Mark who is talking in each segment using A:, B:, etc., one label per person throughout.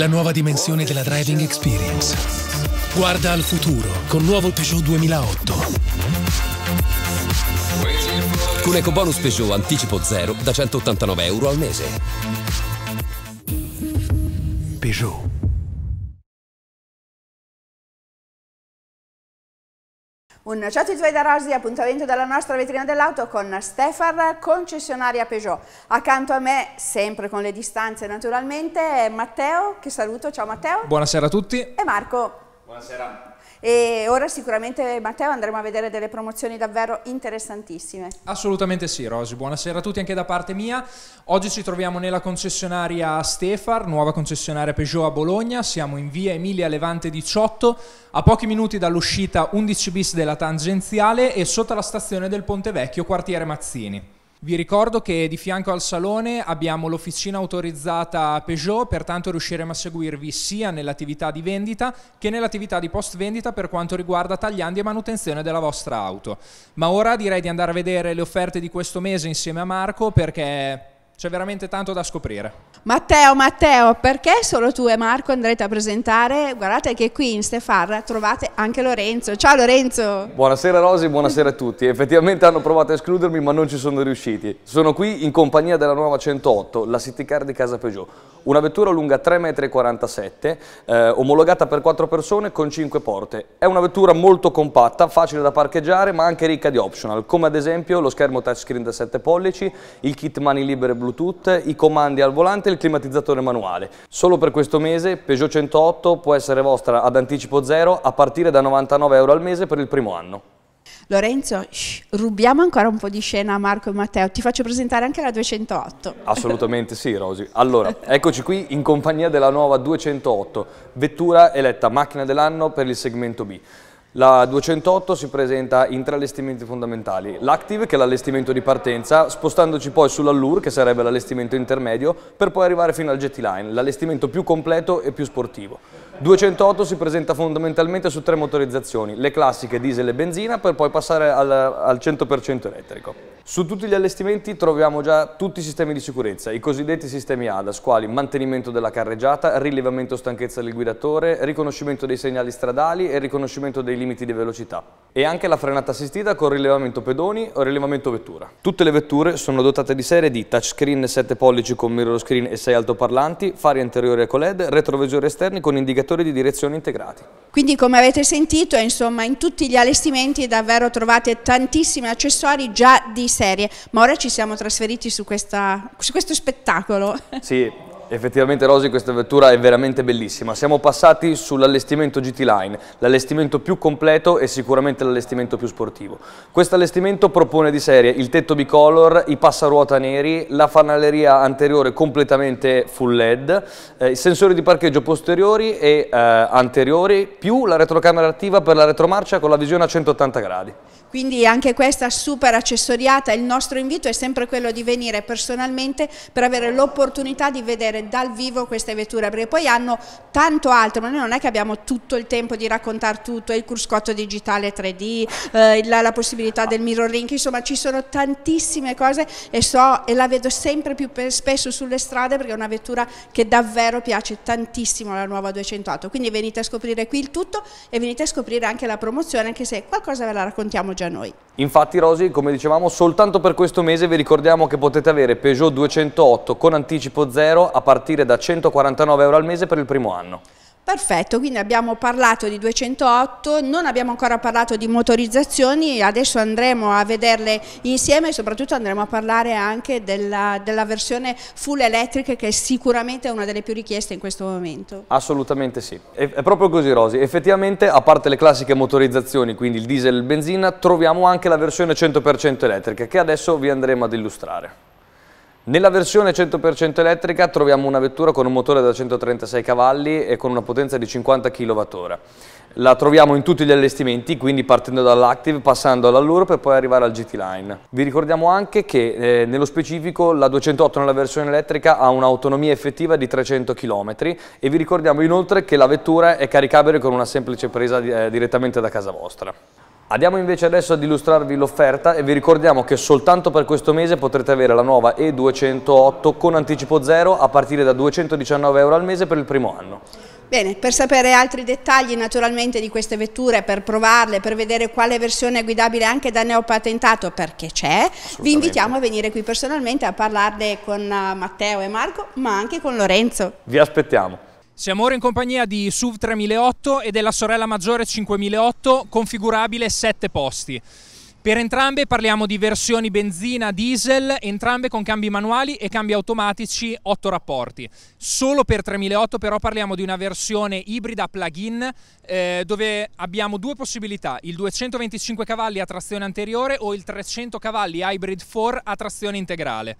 A: la nuova dimensione della driving experience. Guarda al futuro con nuovo Peugeot 2008.
B: Con EcoBonus Peugeot anticipo zero da 189 euro al mese. Peugeot
C: Un ciao a tutti da Rosi, appuntamento dalla nostra vetrina dell'auto con Stefan, concessionaria Peugeot. Accanto a me, sempre con le distanze naturalmente, è Matteo, che saluto. Ciao Matteo.
A: Buonasera a tutti.
C: E Marco. Buonasera. E ora sicuramente Matteo andremo a vedere delle promozioni davvero interessantissime.
A: Assolutamente sì Rosy, buonasera a tutti anche da parte mia. Oggi ci troviamo nella concessionaria Stefar, nuova concessionaria Peugeot a Bologna, siamo in via Emilia Levante 18, a pochi minuti dall'uscita 11 bis della tangenziale e sotto la stazione del Ponte Vecchio, quartiere Mazzini. Vi ricordo che di fianco al salone abbiamo l'officina autorizzata Peugeot, pertanto riusciremo a seguirvi sia nell'attività di vendita che nell'attività di post vendita per quanto riguarda tagliandi e manutenzione della vostra auto. Ma ora direi di andare a vedere le offerte di questo mese insieme a Marco perché c'è veramente tanto da scoprire.
C: Matteo, Matteo, perché solo tu e Marco andrete a presentare? Guardate che qui in Stefarra trovate anche Lorenzo. Ciao Lorenzo!
B: Buonasera Rosy, buonasera a tutti. Effettivamente hanno provato a escludermi ma non ci sono riusciti. Sono qui in compagnia della nuova 108, la City Car di Casa Peugeot. Una vettura lunga 3,47 m, eh, omologata per 4 persone con 5 porte. È una vettura molto compatta, facile da parcheggiare ma anche ricca di optional, come ad esempio lo schermo touchscreen da 7 pollici, il kit mani libere blu Bluetooth, i comandi al volante e il climatizzatore manuale. Solo per questo mese Peugeot 108 può essere vostra ad anticipo zero a partire da 99 euro al mese per il primo anno.
C: Lorenzo, shh, rubiamo ancora un po' di scena a Marco e Matteo, ti faccio presentare anche la 208.
B: Assolutamente sì Rosy. Allora, eccoci qui in compagnia della nuova 208, vettura eletta macchina dell'anno per il segmento B. La 208 si presenta in tre allestimenti fondamentali, l'Active che è l'allestimento di partenza, spostandoci poi sull'Allure che sarebbe l'allestimento intermedio per poi arrivare fino al Jetty Line, l'allestimento più completo e più sportivo. 208 si presenta fondamentalmente su tre motorizzazioni, le classiche diesel e benzina per poi passare al, al 100% elettrico. Su tutti gli allestimenti troviamo già tutti i sistemi di sicurezza, i cosiddetti sistemi ADAS, quali mantenimento della carreggiata, rilevamento stanchezza del guidatore, riconoscimento dei segnali stradali e riconoscimento dei limiti di velocità e anche la frenata assistita con rilevamento pedoni o rilevamento vettura. Tutte le vetture sono dotate di serie di touchscreen 7 pollici con mirror screen e 6 altoparlanti, fari anteriori con LED, retrovisori esterni con indicatori di direzione integrati.
C: Quindi come avete sentito insomma in tutti gli allestimenti davvero trovate tantissimi accessori già di serie, ma ora ci siamo trasferiti su, questa, su questo spettacolo.
B: Sì, Effettivamente Rosy questa vettura è veramente bellissima, siamo passati sull'allestimento GT Line, l'allestimento più completo e sicuramente l'allestimento più sportivo. Questo allestimento propone di serie il tetto bicolor, i passaruota neri, la fanaleria anteriore completamente full LED, eh, i sensori di parcheggio posteriori e eh, anteriori, più la retrocamera attiva per la retromarcia con la visione a 180 gradi
C: quindi anche questa super accessoriata, il nostro invito è sempre quello di venire personalmente per avere l'opportunità di vedere dal vivo queste vetture, perché poi hanno tanto altro, ma noi non è che abbiamo tutto il tempo di raccontare tutto, il cruscotto digitale 3D, eh, la, la, possibilità del mirror link, insomma ci sono tantissime cose e, so, e la vedo sempre più spesso sulle strade perché è una vettura che davvero piace tantissimo la nuova 208, quindi venite a scoprire qui il tutto e venite a scoprire anche la promozione, anche se qualcosa ve la raccontiamo già messaggi a noi.
B: Infatti Rosy, come dicevamo, soltanto per questo mese vi ricordiamo che potete avere Peugeot 208 con anticipo zero a partire da 149 euro al mese per il primo anno.
C: Perfetto, quindi abbiamo parlato di 208, non abbiamo ancora parlato di motorizzazioni, adesso andremo a vederle insieme e soprattutto andremo a parlare anche della, della versione full elettrica che è sicuramente una delle più richieste in questo momento.
B: Assolutamente sì, è, è proprio così Rosi, effettivamente a parte le classiche motorizzazioni, quindi il diesel e il benzina, troviamo anche la versione 100% elettrica che adesso vi andremo ad illustrare. Nella versione 100% elettrica troviamo una vettura con un motore da 136 cavalli e con una potenza di 50 kWh. La troviamo in tutti gli allestimenti, quindi partendo dall'Active, passando all'Allure per poi arrivare al GT Line. Vi ricordiamo anche che eh, nello specifico la 208 nella versione elettrica ha un'autonomia effettiva di 300 km e vi ricordiamo inoltre che la vettura è caricabile con una semplice presa di, eh, direttamente da casa vostra. Andiamo invece adesso ad illustrarvi l'offerta e vi ricordiamo che soltanto per questo mese potrete avere la nuova E208 con anticipo zero a partire da 219 euro al mese per il primo anno.
C: Bene, per sapere altri dettagli naturalmente di queste vetture, per provarle, per vedere quale versione è guidabile anche da neopatentato, perché c'è, vi invitiamo a venire qui personalmente a parlarne con eh, Matteo e Marco, ma anche con Lorenzo.
B: Vi aspettiamo.
A: Siamo ora in compagnia di SUV 3008 e della sorella maggiore 5008, configurabile 7 posti. Per entrambe parliamo di versioni benzina, diesel, entrambe con cambi manuali e cambi automatici 8 rapporti. Solo per 3008 però parliamo di una versione ibrida plug-in eh, dove abbiamo due possibilità, il 225 cavalli a trazione anteriore o il 300 cavalli hybrid 4 a trazione integrale.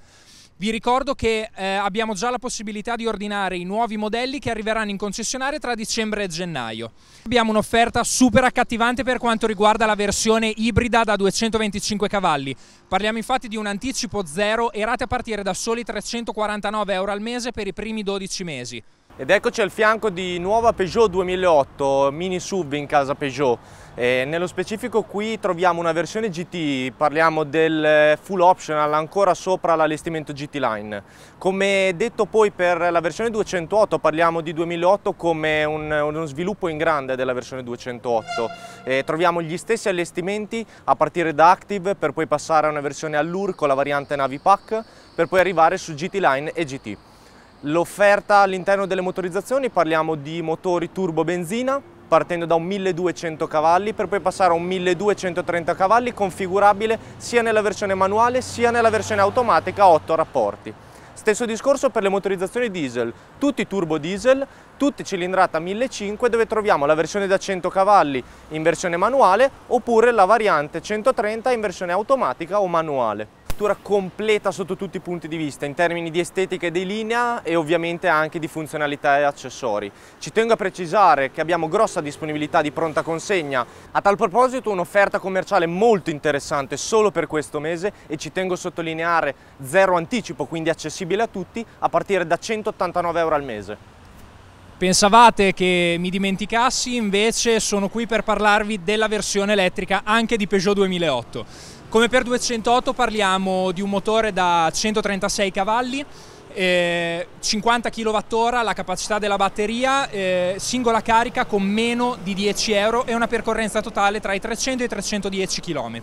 A: Vi ricordo che eh, abbiamo già la possibilità di ordinare i nuovi modelli che arriveranno in concessionaria tra dicembre e gennaio. Abbiamo un'offerta super accattivante per quanto riguarda la versione ibrida da 225 cavalli. Parliamo infatti di un anticipo zero e rate a partire da soli
D: 349 euro al mese per i primi 12 mesi. Ed eccoci al fianco di nuova Peugeot 2008, mini sub in casa Peugeot. E nello specifico qui troviamo una versione GT, parliamo del eh, full optional ancora sopra l'allestimento GT Line. Come detto poi per la versione 208 parliamo di 2008 come un, uno sviluppo in grande della versione 208. E troviamo gli stessi allestimenti a partire da Active per poi passare a una versione Allure con la variante Navi Pack per poi arrivare su GT Line e GT. L'offerta all'interno delle motorizzazioni parliamo di motori turbo benzina partendo da un 1200 cavalli per poi passare a un 1230 cavalli configurabile sia nella versione manuale sia nella versione automatica a 8 rapporti. Stesso discorso per le motorizzazioni diesel, tutti turbo diesel, tutti cilindrata 1500 dove troviamo la versione da 100 cavalli in versione manuale oppure la variante 130 in versione automatica o manuale vettura completa sotto tutti i punti di vista, in termini di estetica e di linea e ovviamente anche di funzionalità e accessori. Ci tengo a precisare che abbiamo grossa disponibilità di pronta consegna, a tal proposito un'offerta commerciale molto interessante solo per questo mese e ci tengo a sottolineare zero anticipo, quindi accessibile a tutti, a partire da 189 euro al mese.
A: Pensavate che mi dimenticassi, invece sono qui per parlarvi della versione elettrica anche di Peugeot 2008. Come per 208 parliamo di un motore da 136 cavalli, eh, 50 kWh la capacità della batteria, eh, singola carica con meno di 10 euro e una percorrenza totale tra i 300 e i 310 km.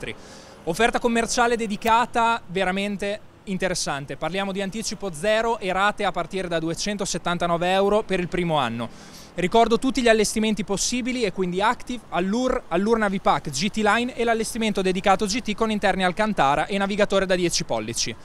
A: Offerta commerciale dedicata veramente interessante. Parliamo di anticipo zero e rate a partire da 279 euro per il primo anno. Ricordo tutti gli allestimenti possibili e quindi Active, Allure, Allure Navipack, GT Line e l'allestimento dedicato GT con interni Alcantara e navigatore da 10 pollici.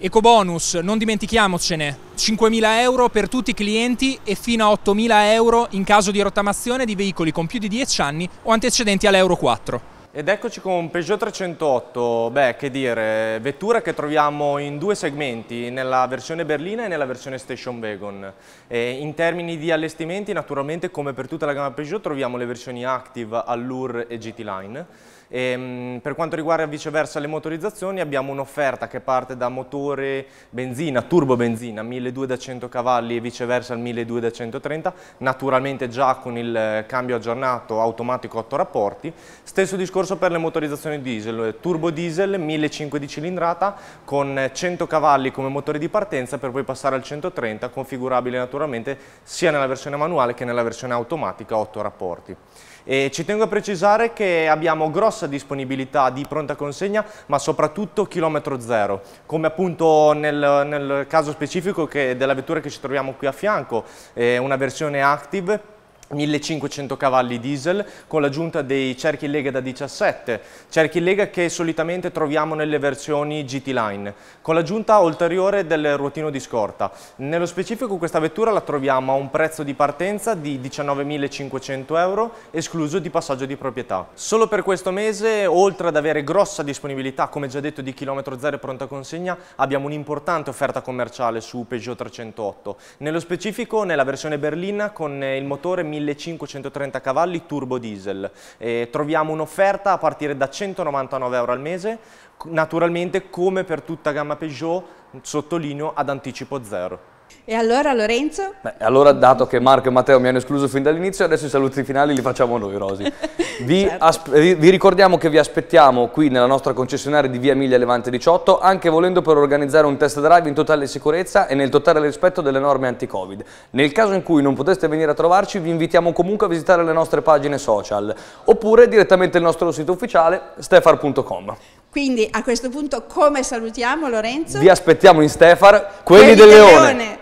A: Ecobonus, non dimentichiamocene, 5.000 euro per tutti i clienti e fino a 8.000 euro in caso di rottamazione di veicoli con più di 10 anni o antecedenti all'Euro 4.
D: Ed eccoci con un Peugeot 308, beh che dire, vettura che troviamo in due segmenti, nella versione berlina e nella versione station wagon. E in termini di allestimenti naturalmente come per tutta la gamma Peugeot troviamo le versioni Active, Allure e GT Line e, ehm, per quanto riguarda viceversa le motorizzazioni abbiamo un'offerta che parte da motore benzina, turbo benzina 1200 da 100 cavalli e viceversa il 1200 da 130, naturalmente già con il cambio aggiornato automatico 8 rapporti. Stesso discorso per le motorizzazioni diesel, turbo diesel 1500 di cilindrata con 100 cavalli come motore di partenza per poi passare al 130 configurabile naturalmente sia nella versione manuale che nella versione automatica 8 rapporti. E ci tengo a precisare che abbiamo grossa disponibilità di pronta consegna, ma soprattutto chilometro zero, come appunto nel, nel caso specifico della vettura che ci troviamo qui a fianco, eh, una versione Active 1500 cavalli diesel con l'aggiunta dei cerchi Lega da 17, cerchi Lega che solitamente troviamo nelle versioni GT Line, con l'aggiunta ulteriore del ruotino di scorta. Nello specifico questa vettura la troviamo a un prezzo di partenza di 19.500 euro, escluso di passaggio di proprietà. Solo per questo mese, oltre ad avere grossa disponibilità, come già detto, di chilometro zero e pronta consegna, abbiamo un'importante offerta commerciale su Peugeot 308. Nello specifico nella versione berlina con il motore 1000 1530 cavalli turbo diesel. E troviamo un'offerta a partire da 199 euro al mese, naturalmente come per tutta gamma Peugeot, sottolineo ad
B: anticipo zero.
C: E allora Lorenzo?
B: Beh, allora dato che Marco e Matteo mi hanno escluso fin dall'inizio, adesso i saluti finali li facciamo noi Rosy. Vi, certo. vi, ricordiamo che vi aspettiamo qui nella nostra concessionaria di via Emilia Levante 18, anche volendo per organizzare un test drive in totale sicurezza e nel totale rispetto delle norme anti-covid. Nel caso in cui non poteste venire a trovarci, vi invitiamo comunque a visitare le nostre pagine social, oppure direttamente il nostro sito ufficiale stefar.com.
C: Quindi a questo punto come salutiamo Lorenzo?
B: Vi aspettiamo in Stefar, quelli, quelli del, del leone.
C: leone.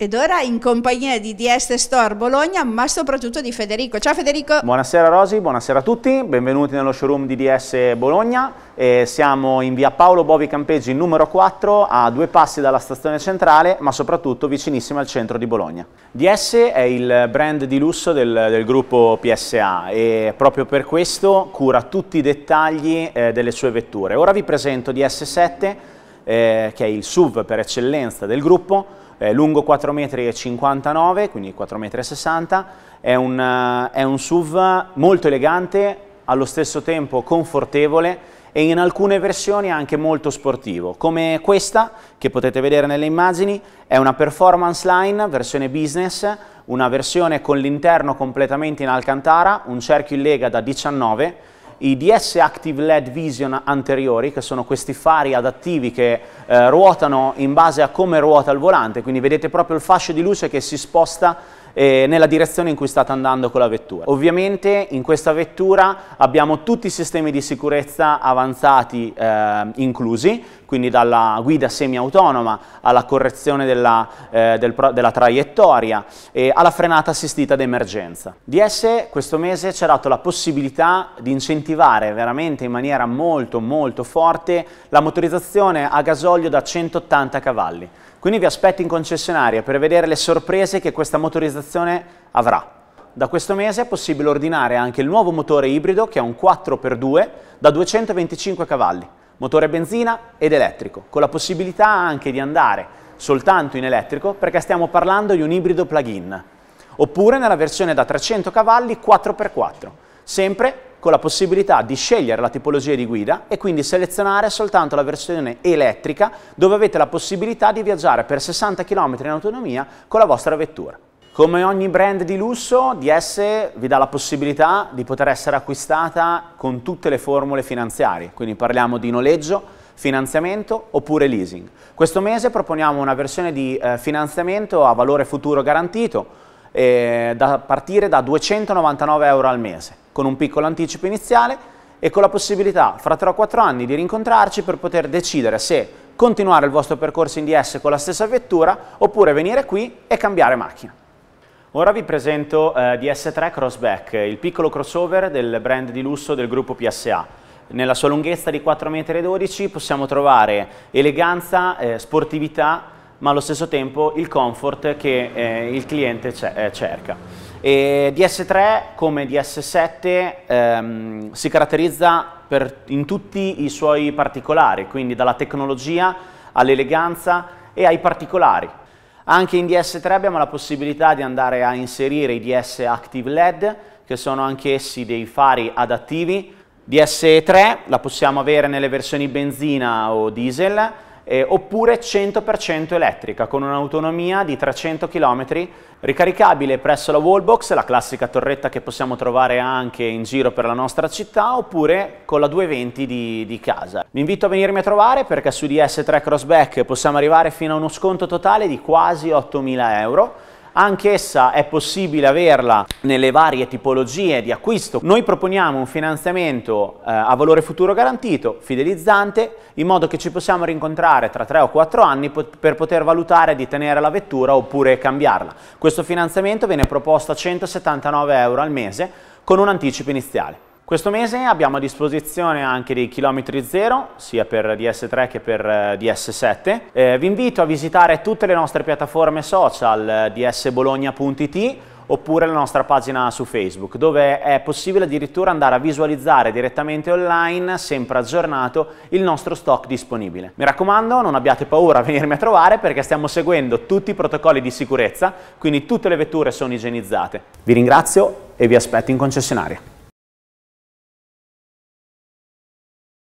C: Ed ora in compagnia di DS Store Bologna, ma soprattutto di Federico. Ciao Federico!
E: Buonasera Rosi, buonasera a tutti, benvenuti nello showroom di DS Bologna. Eh, siamo in via Paolo Bovi Campeggi numero 4, a due passi dalla stazione centrale, ma soprattutto vicinissima al centro di Bologna. DS è il brand di lusso del, del gruppo PSA e proprio per questo cura tutti i dettagli eh, delle sue vetture. Ora vi presento DS7, eh, che è il SUV per eccellenza del gruppo, eh, lungo 4,59 m, quindi 4,60 m, è un, eh, è un SUV molto elegante, allo stesso tempo confortevole e in alcune versioni anche molto sportivo, come questa che potete vedere nelle immagini, è una performance line, versione business, una versione con l'interno completamente in alcantara, un cerchio in lega da 19 i DS Active LED Vision anteriori, che sono questi fari adattivi che eh, ruotano in base a come ruota il volante, quindi vedete proprio il fascio di luce che si sposta eh, nella direzione in cui state andando con la vettura. Ovviamente in questa vettura abbiamo tutti i sistemi di sicurezza avanzati eh, inclusi, quindi dalla guida semi-autonoma alla correzione della, eh, del, della traiettoria e alla frenata assistita d'emergenza. DS questo mese ci ha dato la possibilità di incentivare veramente in maniera molto molto forte la motorizzazione a gasolio da 180 cavalli. Quindi vi aspetto in concessionaria per vedere le sorprese che questa motorizzazione avrà. Da questo mese è possibile ordinare anche il nuovo motore ibrido che è un 4x2 da 225 cavalli, motore benzina ed elettrico, con la possibilità anche di andare soltanto in elettrico perché stiamo parlando di un ibrido plug-in, oppure nella versione da 300 cavalli 4x4, sempre con la possibilità di scegliere la tipologia di guida e quindi selezionare soltanto la versione elettrica dove avete la possibilità di viaggiare per 60 km in autonomia con la vostra vettura. Come ogni brand di lusso, DS vi dà la possibilità di poter essere acquistata con tutte le formule finanziarie, quindi parliamo di noleggio, finanziamento oppure leasing. Questo mese proponiamo una versione di eh, finanziamento a valore futuro garantito, eh, da partire da 299 euro al mese, con un piccolo anticipo iniziale e con la possibilità fra 3 o 4 anni di rincontrarci per poter decidere se continuare il vostro percorso in DS con la stessa vettura oppure venire qui e cambiare macchina. Ora vi presento eh, DS3 Crossback, il piccolo crossover del brand di lusso del gruppo PSA. Nella sua lunghezza di 4,12 m possiamo trovare eleganza, eh, sportività ma allo stesso tempo il comfort che eh, il cliente eh, cerca. E DS3 come DS7 ehm, si caratterizza per, in tutti i suoi particolari, quindi dalla tecnologia all'eleganza e ai particolari. Anche in DS3 abbiamo la possibilità di andare a inserire i DS Active LED, che sono anch'essi dei fari adattivi. DS3 la possiamo avere nelle versioni benzina o diesel, eh, oppure 100% elettrica con un'autonomia di 300 km, ricaricabile presso la wallbox, la classica torretta che possiamo trovare anche in giro per la nostra città, oppure con la 220 di, di casa. Vi invito a venirmi a trovare perché su DS3 Crossback possiamo arrivare fino a uno sconto totale di quasi 8.000 euro anch'essa è possibile averla nelle varie tipologie di acquisto. Noi proponiamo un finanziamento eh, a valore futuro garantito, fidelizzante, in modo che ci possiamo rincontrare tra 3 o 4 anni per poter valutare di tenere la vettura oppure cambiarla. Questo finanziamento viene proposto a 179 euro al mese con un anticipo iniziale. Questo mese abbiamo a disposizione anche dei chilometri zero, sia per DS3 che per eh, DS7. Eh, vi invito a visitare tutte le nostre piattaforme social eh, dsbologna.it oppure la nostra pagina su Facebook, dove è possibile addirittura andare a visualizzare direttamente online, sempre aggiornato, il nostro stock disponibile. Mi raccomando, non abbiate paura a venirmi a trovare perché stiamo seguendo tutti i protocolli di sicurezza, quindi tutte le vetture sono igienizzate. Vi ringrazio
B: e vi aspetto in concessionaria.